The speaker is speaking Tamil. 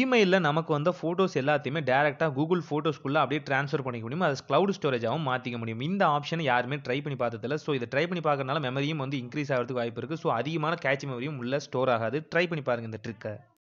இமெயிலில் நமக்கு வந்த ஃபோட்டோஸ் எல்லாத்தையுமே டேரெக்டாக கூகுள் ஃபோட்டோஸ்குள்ளே அப்படியே ட்ரான்ஸ்ஃபர் பண்ணிக்க முடியும் அதை க்ளவுட் ஸ்டோரேஜாகவும் மாற்றிக்க முடியும் இந்த ஆப்ஷனை யாருமே ட்ரை பண்ணி பார்த்ததில்ல ஸோ இதை ட்ரை பண்ணி பார்க்கறனால மெமரியும் வந்து இன்க்ரீஸ் ஆகிறதுக்கு வாய்ப்பு இருக்குது ஸோ அதிகமான கேட்ச் மெமரியும் உள்ளே ஸ்டோர் ஆகாது ட்ரை பண்ணி பாருங்கள் இந்த ட்ரிக்கை